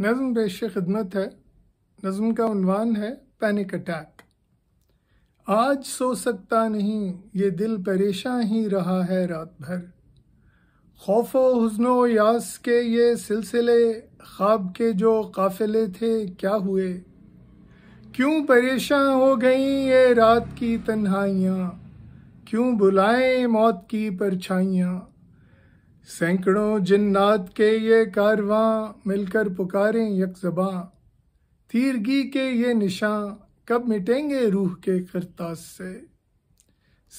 नज़म पेश खिदमत है नज़म का उनवान है पैनिक अटैक आज सो सकता नहीं ये दिल परेशान ही रहा है रात भर खौफो हजनो यास के ये सिलसिले ख्वाब के जो काफिले थे क्या हुए क्यों परेशान हो गई ये रात की तन्हाइयाँ क्यों बुलाएं मौत की परछाइयाँ सैकड़ों जिन्नात के ये कारवां मिलकर पुकारें जबां तीरगी के ये निशां कब मिटेंगे रूह के करताज से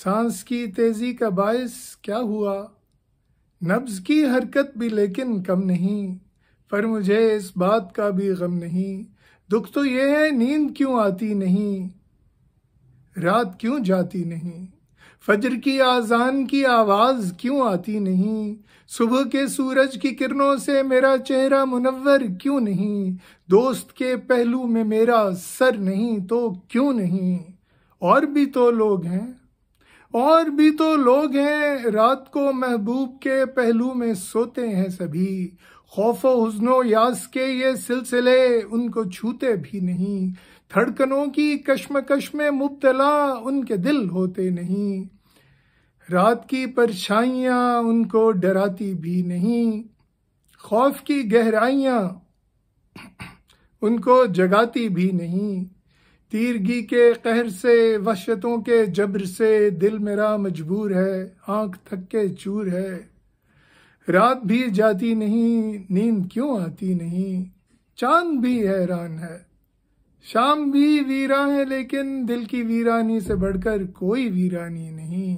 सांस की तेजी का बायस क्या हुआ नब्ज की हरकत भी लेकिन कम नहीं पर मुझे इस बात का भी गम नहीं दुख तो ये है नींद क्यों आती नहीं रात क्यों जाती नहीं फजर की आजान की आवाज क्यों आती नहीं सुबह के सूरज की किरणों से मेरा चेहरा मुनवर क्यों नहीं दोस्त के पहलू में मेरा सर नहीं तो क्यों नहीं और भी तो लोग हैं और भी तो लोग हैं रात को महबूब के पहलू में सोते हैं सभी खौफो हुसनो यास के ये सिलसिले उनको छूते भी नहीं धड़कनों की कश्मकश में मुबतला उनके दिल होते नहीं रात की परछाइयाँ उनको डराती भी नहीं खौफ की गहराइयाँ उनको जगाती भी नहीं तीरगी के कहर से वशतों के जबर से दिल मेरा मजबूर है आंख थक के चूर है रात भी जाती नहीं नींद क्यों आती नहीं चांद भी हैरान है शाम भी वीरा है लेकिन दिल की वीरानी से बढ़कर कोई वीरानी नहीं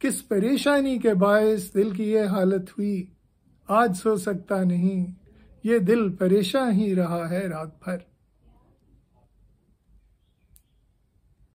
किस परेशानी के बायस दिल की ये हालत हुई आज सो सकता नहीं ये दिल परेशान ही रहा है रात भर